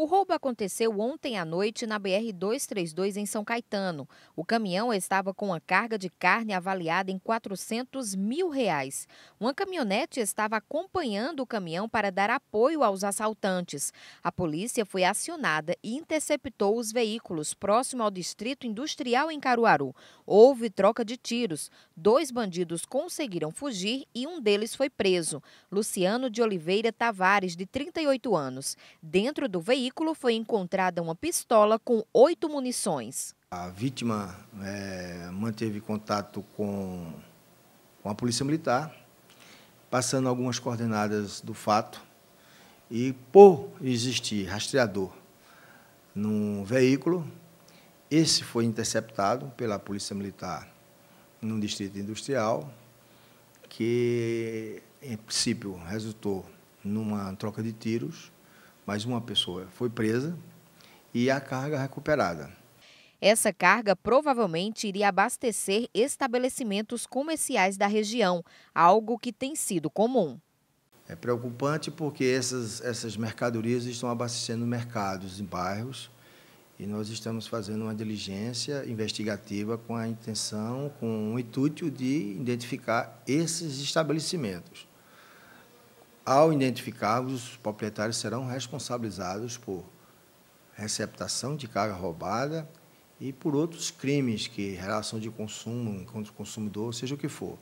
O roubo aconteceu ontem à noite na BR-232 em São Caetano. O caminhão estava com uma carga de carne avaliada em 400 mil reais. Uma caminhonete estava acompanhando o caminhão para dar apoio aos assaltantes. A polícia foi acionada e interceptou os veículos próximo ao distrito industrial em Caruaru. Houve troca de tiros. Dois bandidos conseguiram fugir e um deles foi preso. Luciano de Oliveira Tavares, de 38 anos. Dentro do veículo, veículo foi encontrada uma pistola com oito munições. A vítima é, manteve contato com, com a Polícia Militar, passando algumas coordenadas do fato. E por existir rastreador num veículo, esse foi interceptado pela Polícia Militar no Distrito Industrial, que em princípio resultou numa troca de tiros mas uma pessoa foi presa e a carga recuperada. Essa carga provavelmente iria abastecer estabelecimentos comerciais da região, algo que tem sido comum. É preocupante porque essas, essas mercadorias estão abastecendo mercados em bairros e nós estamos fazendo uma diligência investigativa com a intenção, com o intuito de identificar esses estabelecimentos. Ao identificarmos, os proprietários serão responsabilizados por receptação de carga roubada e por outros crimes que relação de consumo encontro consumidor, seja o que for.